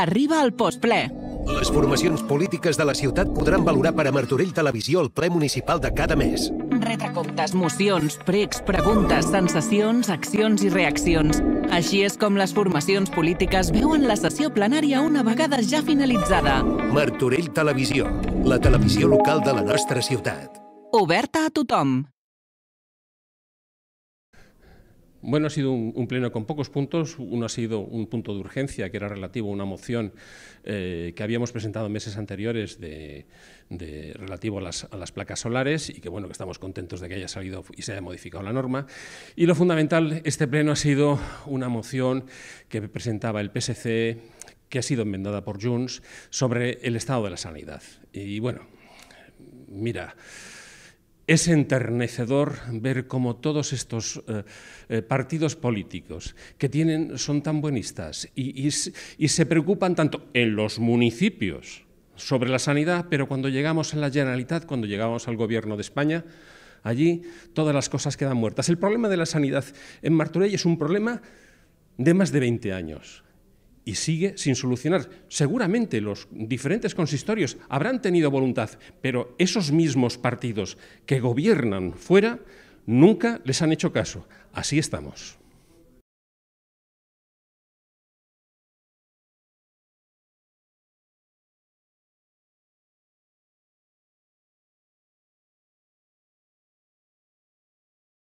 arriba al postple. Les formacions polítiques de la ciutat podran valorar per a Martorell Televisió el ple municipal de cada mes. Retracomptes, mocions, precs, preguntes, sensacions, accions i reaccions. Així és com les formacions polítiques veuen la sessió plenària una vegada ja finalitzada. Martorell Televisió, la televisió local de la nostra ciutat. Oberta a tothom. Bueno, ha sido un, pleno con pocos puntos. Uno ha sido un punto de urgencia, que era relativo a una moción eh, que habíamos presentado meses anteriores de, relativo a las, placas solares y que, bueno, que estamos contentos de que haya salido y se haya modificado la norma. Y lo fundamental, este pleno ha sido una moción que presentaba el PSC, que ha sido enmendada por Junts, sobre el estado de la sanidad. Y, bueno, mira... Es enternecedor ver cómo todos estos eh, eh, partidos políticos que tienen son tan buenistas y, se preocupan tanto en los municipios sobre la sanidad, pero cuando llegamos a la Generalitat, cuando llegamos al Gobierno de España, allí todas las cosas quedan muertas. El problema de la sanidad en Martorell es un problema de más de 20 años y sigue sin solucionar. Seguramente los diferentes consistorios habrán tenido voluntad, pero esos mismos partidos que gobiernan fuera nunca les han hecho caso. Así estamos.